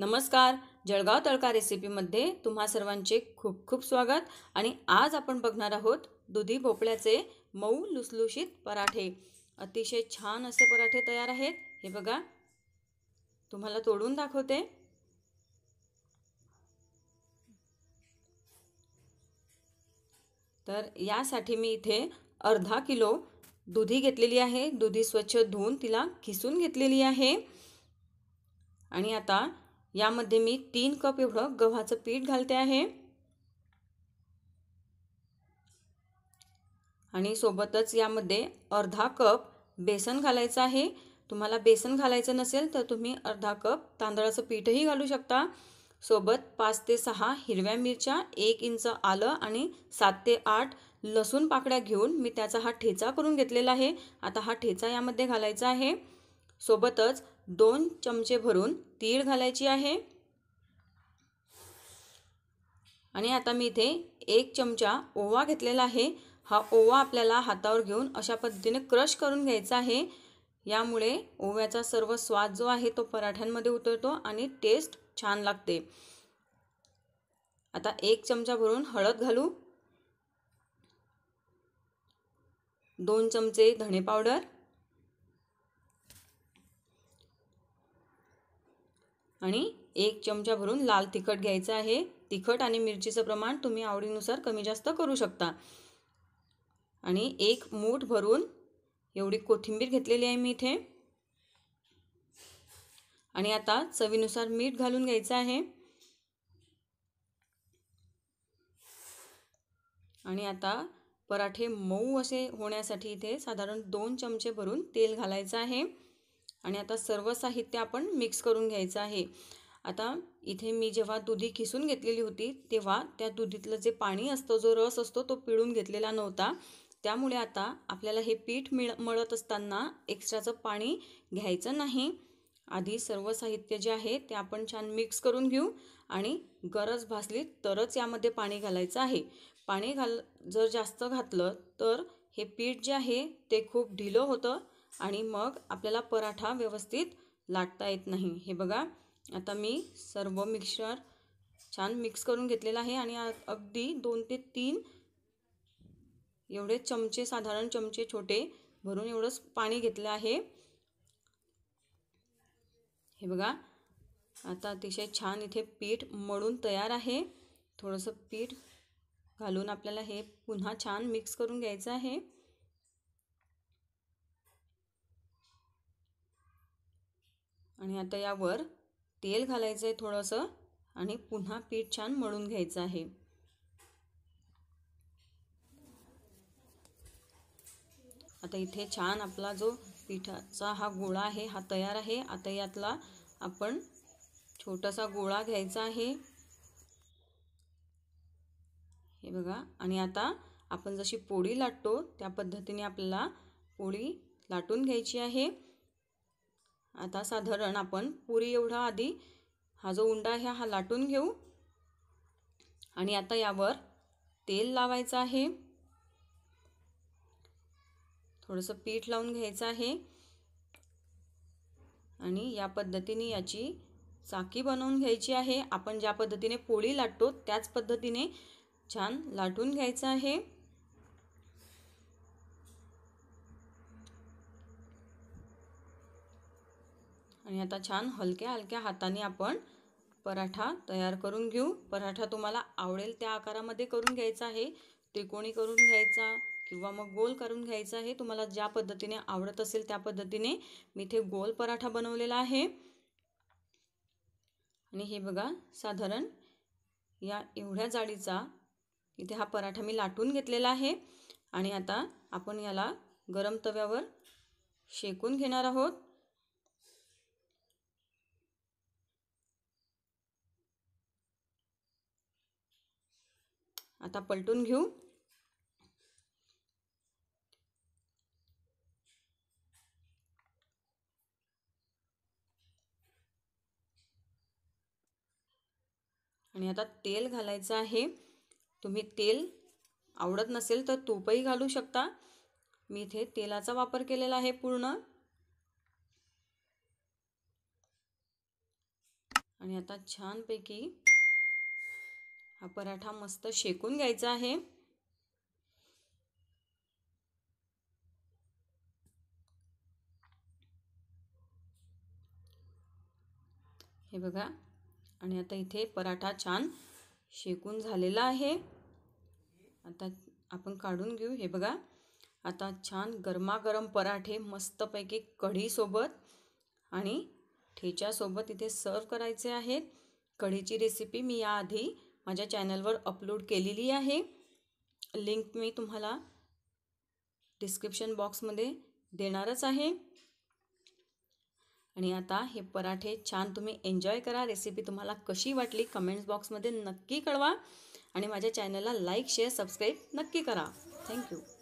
नमस्कार जळगाव तळका रेसिपीमध्ये तुम्हा सर्वांचे खूप खूप स्वागत आणि आज आपण बघणार आहोत दुधी भोपळ्याचे मऊ लुसलुशीत पराठे अतिशय छान असे पराठे तयार आहेत हे बघा तुम्हाला तोडून दाखवते तर यासाठी मी इथे अर्धा किलो दुधी घेतलेली आहे दुधी स्वच्छ धुवून तिला खिसून घेतलेली आहे आणि आता यामध्ये मी तीन कप एवढं गव्हाचं पीठ घालते आहे आणि सोबतच यामध्ये अर्धा कप बेसन घालायचं आहे तुम्हाला बेसन घालायचं नसेल तर तुम्ही अर्धा कप तांदळाचं पीठही घालू शकता सोबत पाच ते सहा हिरव्या मिरच्या एक इंच आलं आणि सात ते आठ लसूण पाकड्या घेऊन मी त्याचा हा ठेचा करून घेतलेला आहे आता हा ठेचा यामध्ये घालायचा आहे सोबतच दोन चमचे भरून तीळ घालायची आहे आणि आता मी इथे एक चमचा ओवा घेतलेला आहे हा ओवा आपल्याला हातावर घेऊन अशा पद्धतीने क्रश करून घ्यायचा आहे यामुळे ओव्याचा सर्व स्वाद जो आहे तो पराठ्यांमध्ये उतरतो आणि टेस्ट छान लागते आता एक चमचा भरून हळद घालू दोन चमचे धणे पावडर आणि एक चमचा भरून लाल तिखट घ्यायचं आहे तिखट आणि मिरचीचं प्रमाण तुम्ही आवडीनुसार कमी जास्त करू शकता आणि एक मूठ भरून एवढी कोथिंबीर घेतलेली आहे मी इथे आणि आता चवीनुसार मीठ घालून घ्यायचं आहे आणि आता पराठे मऊ असे होण्यासाठी इथे साधारण दोन चमचे भरून तेल घालायचं आहे आणि आता सर्व साहित्य आपण मिक्स करून घ्यायचं आहे आता इथे मी जेव्हा दुधी खिसून घेतलेली होती तेव्हा त्या दुधीतलं जे पाणी असतं जो रस असतो तो पिळून घेतलेला नव्हता त्यामुळे आता आपल्याला हे पीठ मिळ मळत असताना एक्स्ट्राचं पाणी घ्यायचं नाही आधी सर्व साहित्य जे आहे ते आपण छान मिक्स करून घेऊ आणि गरज भासली तरच यामध्ये पाणी घालायचं आहे पाणी घाल जर जास्त घातलं तर हे पीठ जे आहे ते खूप ढिलं होतं आणि मग आपल्याला पराठा व्यवस्थित लाटता येत नाही हे बघा आता मी सर्व मिक्सर छान मिक्स करून घेतलेलं आहे आणि अगदी दोन ते तीन एवढे चमचे साधारण चमचे छोटे भरून एवढंच पाणी घेतलं आहे हे बघा आता अतिशय छान इथे पीठ मळून तयार आहे थोडंसं पीठ घालून आपल्याला हे पुन्हा छान मिक्स करून घ्यायचं आहे आणि आता यावर तेल घालायचं आहे थोडंसं आणि पुन्हा पीठ छान मळून घ्यायचं आहे आता इथे छान आपला जो पिठाचा हा गोळा आहे हा तयार आहे आता यातला आपण छोटासा गोळा घ्यायचा आहे हे बघा आणि आता आपण जशी पोळी लाटतो त्या पद्धतीने आपल्याला पोळी लाटून घ्यायची आहे आता साधारण आपण पुरी एवढा आधी हा जो उंडा आहे हा लाटून घेऊ आणि आता यावर तेल लावायचं आहे थोडंसं पीठ लावून घ्यायचं आहे आणि या पद्धतीने याची चाकी बनवून घ्यायची आहे आपण ज्या पद्धतीने पोळी लाटतो त्याच पद्धतीने छान लाटून घ्यायचं आहे आणि आता छान हलक्या हलक्या हाताने आपण पराठा तयार करून घेऊ पराठा तुम्हाला आवडेल त्या आकारामध्ये करून घ्यायचा आहे त्रिकोणी करून घ्यायचा किंवा मग गोल करून घ्यायचा आहे तुम्हाला ज्या पद्धतीने आवडत असेल त्या पद्धतीने मी इथे गोल पराठा बनवलेला आहे आणि हे बघा साधारण या एवढ्या जाडीचा इथे हा पराठा मी लाटून घेतलेला आहे आणि आता आपण याला गरम तव्यावर शेकून घेणार आहोत आता पलटून घेऊ आणि आता तेल घालायचं आहे तुम्ही तेल आवडत नसेल तर तूपही घालू शकता मी इथे तेलाचा वापर केलेला आहे पूर्ण आणि आता छानपैकी हा पराठा मस्त शेकून घ्यायचा आहे हे बघा आणि आता इथे पराठा छान शेकून झालेला आहे आता आपण काढून घेऊ हे बघा आता छान गरमागरम पराठे मस्तपैकी कढीसोबत आणि ठेच्यासोबत इथे सर्व करायचे आहेत कढीची रेसिपी मी याआधी माझ्या चॅनलवर अपलोड केलेली आहे लिंक मी तुम्हाला डिस्क्रिप्शन बॉक्समध्ये देणारच आहे आणि आता हे पराठे छान तुम्ही एन्जॉय करा रेसिपी तुम्हाला कशी वाटली कमेंट्स बॉक्समध्ये नक्की कळवा आणि माझ्या चॅनलला लाईक शेअर सबस्क्राईब नक्की करा थँक्यू